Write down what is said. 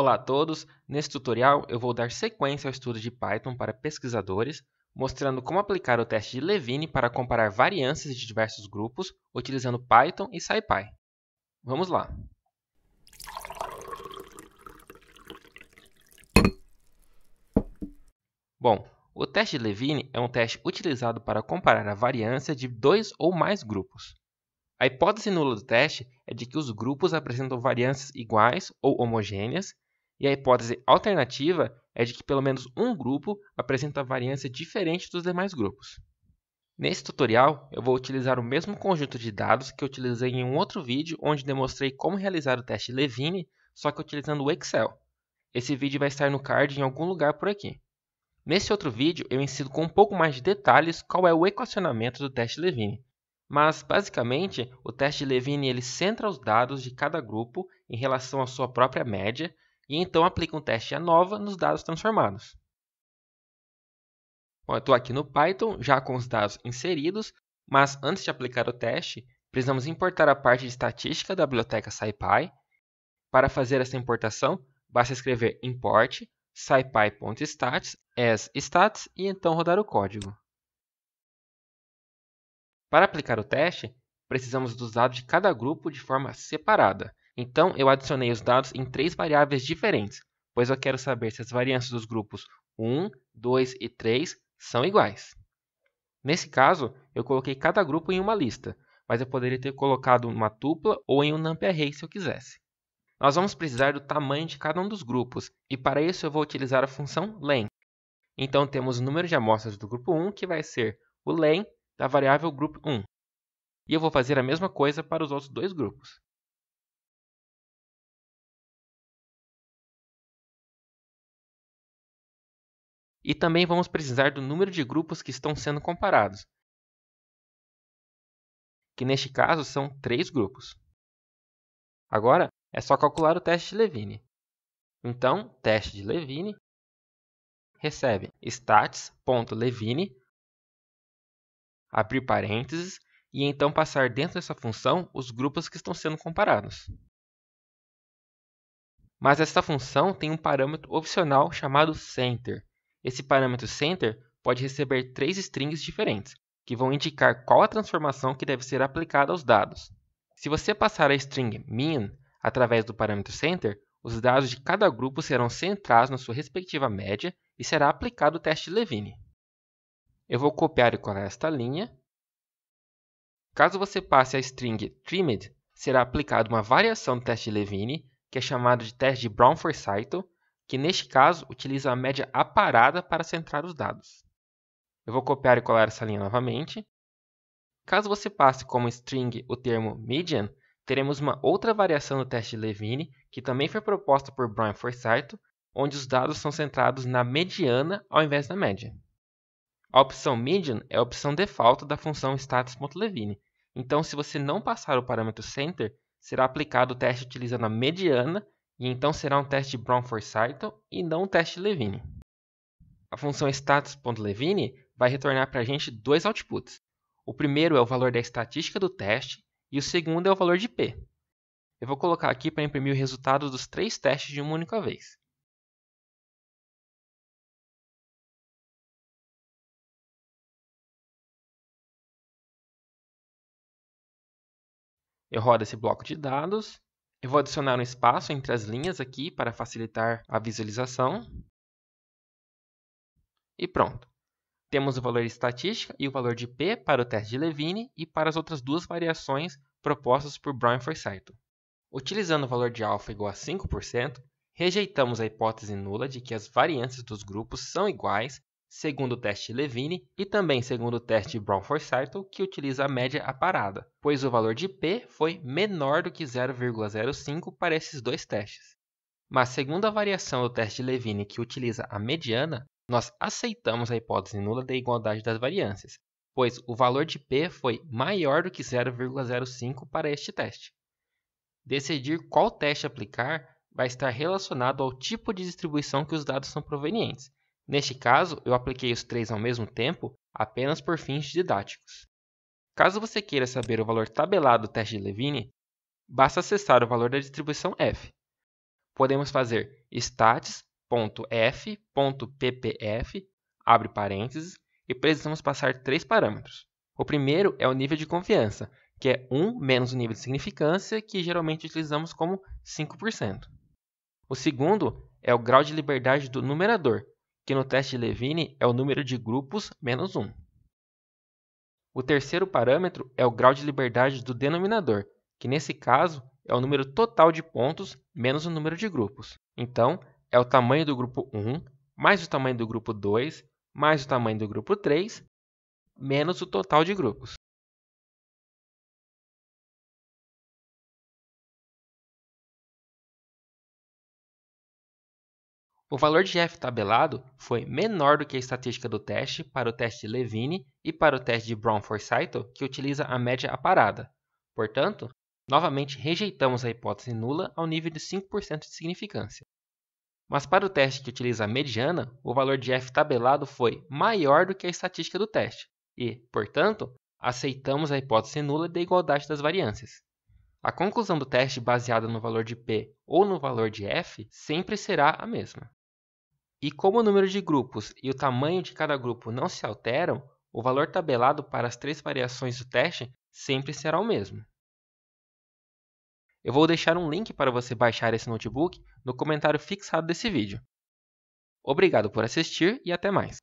Olá a todos! Neste tutorial eu vou dar sequência ao estudo de Python para pesquisadores, mostrando como aplicar o teste de Levine para comparar variâncias de diversos grupos utilizando Python e SciPy. Vamos lá! Bom, o teste de Levine é um teste utilizado para comparar a variância de dois ou mais grupos. A hipótese nula do teste é de que os grupos apresentam variâncias iguais ou homogêneas e a hipótese alternativa é de que pelo menos um grupo apresenta variância diferente dos demais grupos. Nesse tutorial, eu vou utilizar o mesmo conjunto de dados que eu utilizei em um outro vídeo onde demonstrei como realizar o teste Levine, só que utilizando o Excel. Esse vídeo vai estar no card em algum lugar por aqui. Nesse outro vídeo, eu ensino com um pouco mais de detalhes qual é o equacionamento do teste Levine. Mas, basicamente, o teste Levine ele centra os dados de cada grupo em relação à sua própria média e então aplica um teste nova nos dados transformados. Bom, eu estou aqui no Python, já com os dados inseridos, mas antes de aplicar o teste, precisamos importar a parte de estatística da biblioteca SciPy. Para fazer essa importação, basta escrever import scipy.stats as stats e então rodar o código. Para aplicar o teste, precisamos dos dados de cada grupo de forma separada. Então, eu adicionei os dados em três variáveis diferentes, pois eu quero saber se as variâncias dos grupos 1, 2 e 3 são iguais. Nesse caso, eu coloquei cada grupo em uma lista, mas eu poderia ter colocado uma tupla ou em um NumPy se eu quisesse. Nós vamos precisar do tamanho de cada um dos grupos, e para isso eu vou utilizar a função len. Então temos o número de amostras do grupo 1, que vai ser o len da variável grupo 1. E eu vou fazer a mesma coisa para os outros dois grupos. E também vamos precisar do número de grupos que estão sendo comparados, que neste caso são três grupos. Agora é só calcular o teste de Levine. Então, teste de Levine recebe stats.levine, abrir parênteses, e então passar dentro dessa função os grupos que estão sendo comparados. Mas esta função tem um parâmetro opcional chamado center, esse parâmetro center pode receber três strings diferentes, que vão indicar qual a transformação que deve ser aplicada aos dados. Se você passar a string min através do parâmetro center, os dados de cada grupo serão centrados na sua respectiva média e será aplicado o teste Levine. Eu vou copiar e colar esta linha. Caso você passe a string trimmed, será aplicada uma variação do teste Levine, que é chamado de teste de Brown-Forsythe, que neste caso utiliza a média aparada para centrar os dados. Eu vou copiar e colar essa linha novamente. Caso você passe como string o termo median, teremos uma outra variação do teste de Levine, que também foi proposta por Brian Forsythe, onde os dados são centrados na mediana ao invés da média. A opção median é a opção default da função status.levine, então se você não passar o parâmetro center, será aplicado o teste utilizando a mediana e então será um teste Brown-Forsythe e não um teste Levine. A função status.levine vai retornar para a gente dois outputs. O primeiro é o valor da estatística do teste e o segundo é o valor de P. Eu vou colocar aqui para imprimir o resultado dos três testes de uma única vez. Eu rodo esse bloco de dados eu vou adicionar um espaço entre as linhas aqui para facilitar a visualização. E pronto. Temos o valor de estatística e o valor de P para o teste de Levine e para as outras duas variações propostas por Brown e Forsyth. Utilizando o valor de alfa igual a 5%, rejeitamos a hipótese nula de que as variâncias dos grupos são iguais segundo o teste Levine e também segundo o teste Brown-Forsythe, que utiliza a média aparada, pois o valor de p foi menor do que 0,05 para esses dois testes. Mas segundo a variação do teste Levine que utiliza a mediana, nós aceitamos a hipótese nula da igualdade das variâncias, pois o valor de p foi maior do que 0,05 para este teste. Decidir qual teste aplicar vai estar relacionado ao tipo de distribuição que os dados são provenientes, Neste caso, eu apliquei os três ao mesmo tempo, apenas por fins didáticos. Caso você queira saber o valor tabelado do teste de Levine, basta acessar o valor da distribuição f. Podemos fazer stats.f.ppf, abre parênteses, e precisamos passar três parâmetros. O primeiro é o nível de confiança, que é 1 menos o nível de significância, que geralmente utilizamos como 5%. O segundo é o grau de liberdade do numerador, que no teste de Levine é o número de grupos menos 1. O terceiro parâmetro é o grau de liberdade do denominador, que nesse caso é o número total de pontos menos o número de grupos. Então, é o tamanho do grupo 1 mais o tamanho do grupo 2 mais o tamanho do grupo 3 menos o total de grupos. O valor de F tabelado foi menor do que a estatística do teste para o teste de Levine e para o teste de Brown-Forsythe, que utiliza a média aparada. Portanto, novamente rejeitamos a hipótese nula ao nível de 5% de significância. Mas para o teste que utiliza a mediana, o valor de F tabelado foi maior do que a estatística do teste e, portanto, aceitamos a hipótese nula da igualdade das variâncias. A conclusão do teste baseada no valor de P ou no valor de F sempre será a mesma. E como o número de grupos e o tamanho de cada grupo não se alteram, o valor tabelado para as três variações do teste sempre será o mesmo. Eu vou deixar um link para você baixar esse notebook no comentário fixado desse vídeo. Obrigado por assistir e até mais!